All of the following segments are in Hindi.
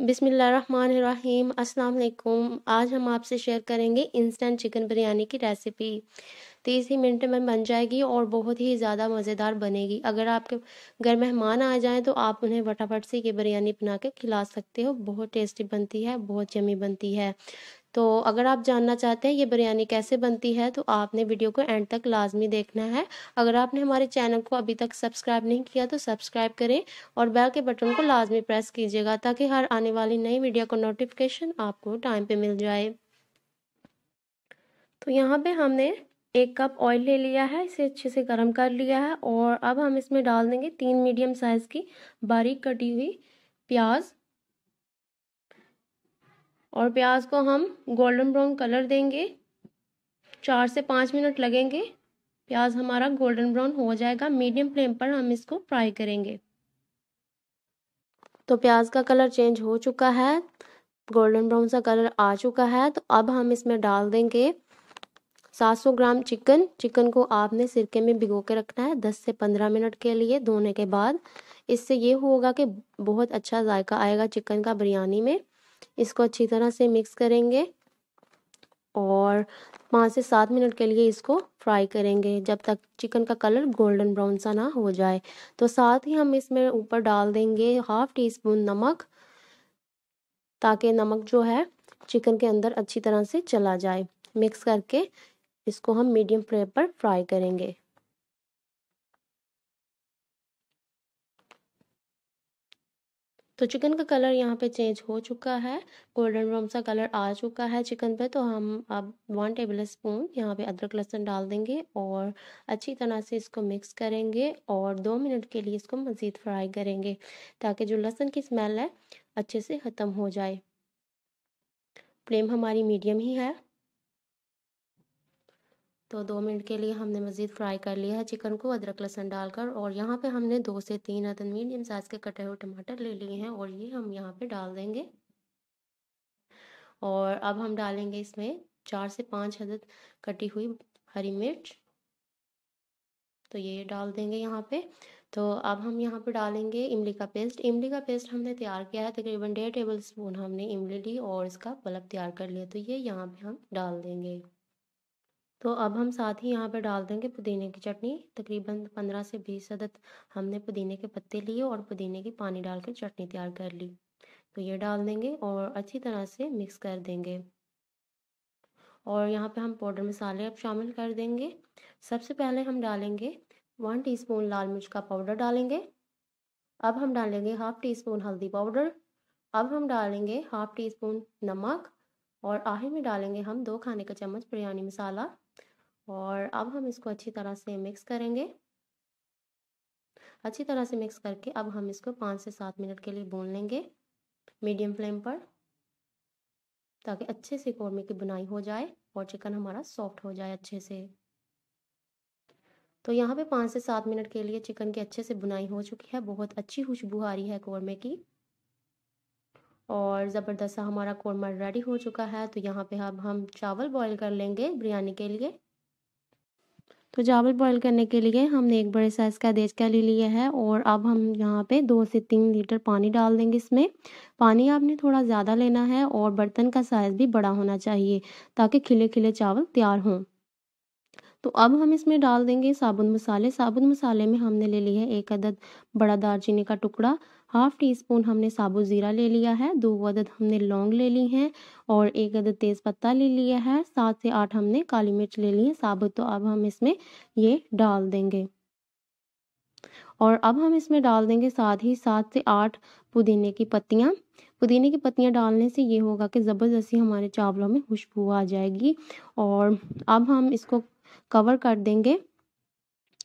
बिसमीम अस्सलाम वालेकुम आज हम आपसे शेयर करेंगे इंस्टेंट चिकन बिरयानी की रेसिपी तीस ही मिनट में बन जाएगी और बहुत ही ज़्यादा मज़ेदार बनेगी अगर आपके घर मेहमान आ जाएं तो आप उन्हें फटाफट से ये बिरयानी बना के खिला सकते हो बहुत टेस्टी बनती है बहुत जमी बनती है तो अगर आप जानना चाहते हैं ये बिरयानी कैसे बनती है तो आपने वीडियो को एंड तक लाजमी देखना है अगर आपने हमारे चैनल को अभी तक सब्सक्राइब नहीं किया तो सब्सक्राइब करें और बेल के बटन को लाजमी प्रेस कीजिएगा ताकि हर आने वाली नई वीडियो का नोटिफिकेशन आपको टाइम पर मिल जाए तो यहाँ पे हमने एक कप ऑयल ले लिया है इसे अच्छे से गर्म कर लिया है और अब हम इसमें डाल देंगे तीन मीडियम साइज़ की बारीक कटी हुई प्याज और प्याज को हम गोल्डन ब्राउन कलर देंगे चार से पाँच मिनट लगेंगे प्याज हमारा गोल्डन ब्राउन हो जाएगा मीडियम फ्लेम पर हम इसको फ्राई करेंगे तो प्याज का कलर चेंज हो चुका है गोल्डन ब्राउन सा कलर आ चुका है तो अब हम इसमें डाल देंगे 700 ग्राम चिकन चिकन को आपने सिरके में भिगो के रखना है 10 से 15 मिनट के लिए धोने के बाद इससे ये होगा कि बहुत अच्छा जायका आएगा चिकन का बिरयानी में इसको अच्छी तरह से मिक्स करेंगे और पाँच से सात मिनट के लिए इसको फ्राई करेंगे जब तक चिकन का कलर गोल्डन ब्राउन सा ना हो जाए तो साथ ही हम इसमें ऊपर डाल देंगे हाफ़ टी स्पून नमक ताकि नमक जो है चिकन के अंदर अच्छी तरह से चला जाए मिक्स करके इसको हम मीडियम फ्लेम पर फ्राई करेंगे तो चिकन का कलर यहाँ पे चेंज हो चुका है गोल्डन ब्राउन सा कलर आ चुका है चिकन पे तो हम अब वन टेबल स्पून यहाँ पे अदरक लहसुन डाल देंगे और अच्छी तरह से इसको मिक्स करेंगे और दो मिनट के लिए इसको मज़ीद फ्राई करेंगे ताकि जो लहसुन की स्मेल है अच्छे से ख़त्म हो जाए फ्लेम हमारी मीडियम ही है तो दो मिनट के लिए हमने मज़ीद फ्राई कर लिया है चिकन को अदरक लहसन डालकर और यहाँ पे हमने दो से तीन अदन मीडियम साइज़ के कटे हुए टमाटर ले लिए हैं और ये हम यहाँ पे डाल देंगे और अब हम डालेंगे इसमें चार से पाँच अदद कटी हुई हरी मिर्च तो ये डाल देंगे यहाँ पे तो अब हम यहाँ पे डालेंगे इमली का पेस्ट इमली का पेस्ट हमने तैयार किया है तकरीबन डेढ़ टेबल स्पून हमने इमली ली और इसका बल्ब तैयार कर लिया तो ये यहाँ पे हम डाल देंगे तो अब हम साथ ही यहाँ पे डाल देंगे पुदीने की चटनी तकरीबन पंद्रह से बीस अदद हमने पुदीने के पत्ते लिए और पुदीने की पानी डाल कर चटनी तैयार कर ली तो ये डाल देंगे और अच्छी तरह से मिक्स कर देंगे और यहाँ पे हम पाउडर मसाले अब शामिल कर देंगे सबसे पहले हम डालेंगे वन टी लाल मिर्च का पाउडर डालेंगे अब हम डालेंगे हाफ़ टी स्पून हल्दी पाउडर अब हम डालेंगे हाफ़ टी स्पून नमक और आखिर में डालेंगे हम दो खाने का चम्मच बिरयानी मसाला और अब हम इसको अच्छी तरह से मिक्स करेंगे अच्छी तरह से मिक्स करके अब हम इसको पाँच से सात मिनट के लिए भून लेंगे मीडियम फ्लेम पर ताकि अच्छे से कौरमे की बुनाई हो जाए और चिकन हमारा सॉफ्ट हो जाए अच्छे से तो यहाँ पे पाँच से सात मिनट के लिए चिकन की अच्छे से बुनाई हो चुकी है बहुत अच्छी खुशबू आ रही है कौरमे की और ज़बरदस्त हमारा कौरमा रेडी हो चुका है तो यहाँ पे अब हम चावल बॉईल कर लेंगे बिरयानी के लिए तो चावल बॉईल करने के लिए हमने एक बड़े साइज़ का देश का ले लिया है और अब हम यहाँ पे दो से तीन लीटर पानी डाल देंगे इसमें पानी आपने थोड़ा ज़्यादा लेना है और बर्तन का साइज़ भी बड़ा होना चाहिए ताकि खिले खिले चावल तैयार हों तो अब हम इसमें डाल देंगे साबुन मसाले साबुन मसाले में हमने ले लिया है एक अदद बड़ा दालचीनी का टुकड़ा हाफ़ टी स्पून हमने साबुत ज़ीरा ले लिया है दो अदद हमने लौंग ले ली हैं और एक अदद तेज़ पत्ता ले लिया है सात से आठ हमने काली मिर्च ले ली है साबुत तो अब हम इसमें ये डाल देंगे और अब हम इसमें डाल देंगे साथ ही सात से आठ पुदीने की पत्तियाँ पुदीने की पत्तियाँ डालने से ये होगा कि ज़बरदस्ती हमारे चावलों में खुशबू आ जाएगी और अब हम इसको कवर कर देंगे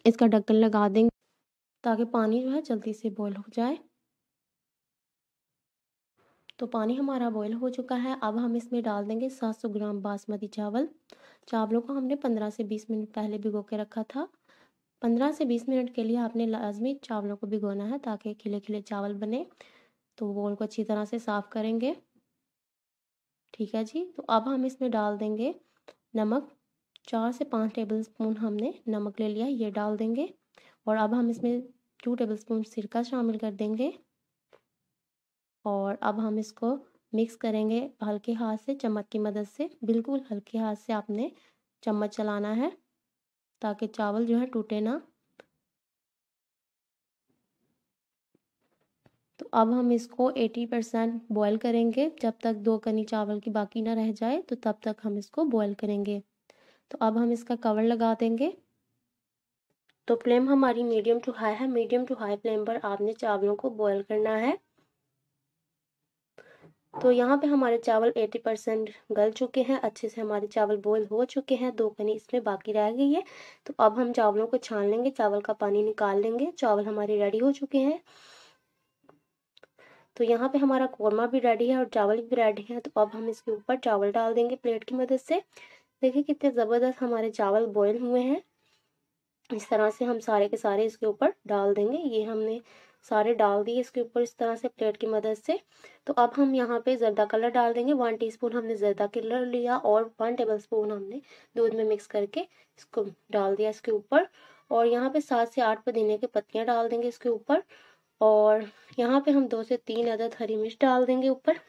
इसका ढक्कन लगा देंगे ताकि पानी जो है जल्दी से बॉयल हो जाए तो पानी हमारा बॉयल हो चुका है अब हम इसमें डाल देंगे 700 ग्राम बासमती चावल चावलों को हमने 15 से 20 मिनट पहले भिगो के रखा था 15 से 20 मिनट के लिए आपने लाजमी चावलों को भिगोना है ताकि खिले खिले चावल बने तो वो को अच्छी तरह से साफ़ करेंगे ठीक है जी तो अब हम इसमें डाल देंगे नमक चार से पाँच टेबल स्पून हमने नमक ले लिया ये डाल देंगे और अब हम इसमें टू टेबल स्पून सिरका शामिल कर देंगे और अब हम इसको मिक्स करेंगे हल्के हाथ से चम्मच की मदद से बिल्कुल हल्के हाथ से आपने चम्मच चलाना है ताकि चावल जो है टूटे ना तो अब हम इसको 80 परसेंट बॉयल करेंगे जब तक दो कनी चावल की बाकी ना रह जाए तो तब तक हम इसको बॉयल करेंगे तो अब हम इसका कवर लगा देंगे तो फ्लेम हमारी मीडियम टू हाई है मीडियम टू हाई फ्लेम पर आपने चावलों को बॉयल करना है तो यहाँ पे हमारे चावल 80 परसेंट गल चुके हैं अच्छे से हमारे चावल बॉयल हो चुके हैं दो कनी इसमें बाकी रह गई है तो अब हम चावलों को छान लेंगे चावल का पानी निकाल लेंगे चावल हमारे रेडी हो चुके हैं तो यहाँ पे हमारा कौरमा भी रेडी है और चावल भी रेडी है तो अब हम इसके ऊपर चावल डाल देंगे प्लेट की मदद से देखिए कितने ज़बरदस्त हमारे चावल बॉयल हुए हैं इस तरह से हम सारे के सारे इसके ऊपर डाल देंगे ये हमने सारे डाल दिए इसके ऊपर इस तरह से प्लेट की मदद से तो अब हम यहाँ पे जर्दा कलर डाल देंगे वन टीस्पून हमने जर्दा कलर लिया और वन टेबलस्पून हमने दूध में मिक्स करके इसको डाल दिया इसके ऊपर और यहाँ पे सात से आठ पुदीने की पत्तियाँ डाल देंगे इसके ऊपर और यहाँ पे हम दो से तीन अदद हरी मिर्च डाल देंगे ऊपर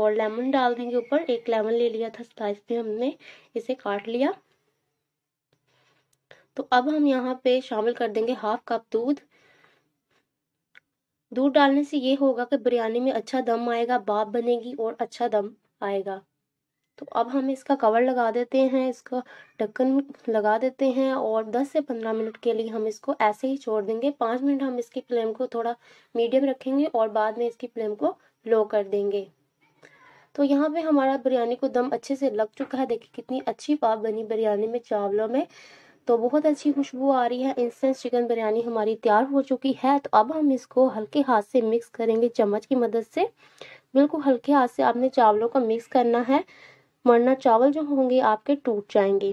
और लेमन डाल देंगे ऊपर एक लेमन ले लिया था स्लाइस में हमने इसे काट लिया तो अब हम यहाँ पे शामिल कर देंगे हाफ कप दूध दूध डालने से ये होगा कि बिरयानी में अच्छा दम आएगा बाप बनेगी और अच्छा दम आएगा तो अब हम इसका कवर लगा देते हैं इसका ढक्कन लगा देते हैं और 10 से 15 मिनट के लिए हम इसको ऐसे ही छोड़ देंगे पाँच मिनट हम इसकी फ्लेम को थोड़ा मीडियम रखेंगे और बाद में इसकी फ्लेम को लो कर देंगे तो यहाँ पे हमारा बिरयानी को दम अच्छे से लग चुका है देखिए कितनी अच्छी पाप बनी बिरयानी में चावलों में तो बहुत अच्छी खुशबू आ रही है इंस्टेंस चिकन बिरयानी हमारी तैयार हो चुकी है तो अब हम इसको हल्के हाथ से मिक्स करेंगे चम्मच की मदद से बिल्कुल हल्के हाथ से आपने चावलों का मिक्स करना है वरना चावल जो होंगे आपके टूट जाएंगे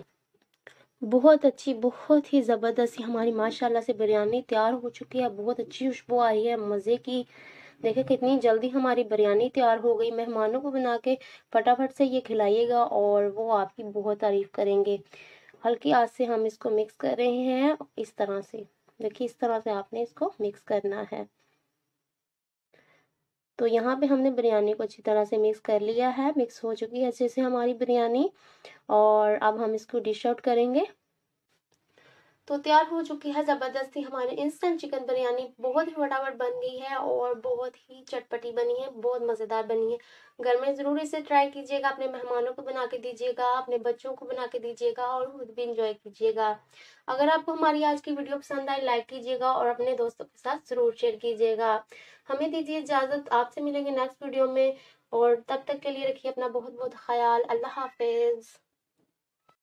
बहुत अच्छी बहुत ही ज़बरदस्त हमारी माशाल्लाह से बिरयानी तैयार हो चुकी है बहुत अच्छी खुशबू आई है मज़े की देखें कितनी जल्दी हमारी बिरयानी तैयार हो गई मेहमानों को बना के फटाफट से ये खिलाइएगा और वो आपकी बहुत तारीफ़ करेंगे हल्की आज से हम इसको मिक्स कर रहे हैं इस तरह से देखिए इस तरह से आपने इसको मिक्स करना है तो यहाँ पे हमने बिरयानी को अच्छी तरह से मिक्स कर लिया है मिक्स हो चुकी है अच्छे से हमारी बिरयानी और अब हम इसको डिश आउट करेंगे तो तैयार हो चुकी है ज़बरदस्ती हमारे इंस्टेंट चिकन बिरयानी बहुत ही फटाफट बन गई है और बहुत ही चटपटी बनी है बहुत मज़ेदार बनी है घर में ज़रूर इसे ट्राई कीजिएगा अपने मेहमानों को बना के दीजिएगा अपने बच्चों को बना के दीजिएगा और खुद भी इंजॉय कीजिएगा अगर आपको हमारी आज की वीडियो पसंद आए लाइक कीजिएगा और अपने दोस्तों के साथ ज़रूर शेयर कीजिएगा हमें दीजिए इजाज़त आपसे मिलेंगे नेक्स्ट वीडियो में और तब तक के लिए रखिए अपना बहुत बहुत ख्याल अल्लाह हाफिज़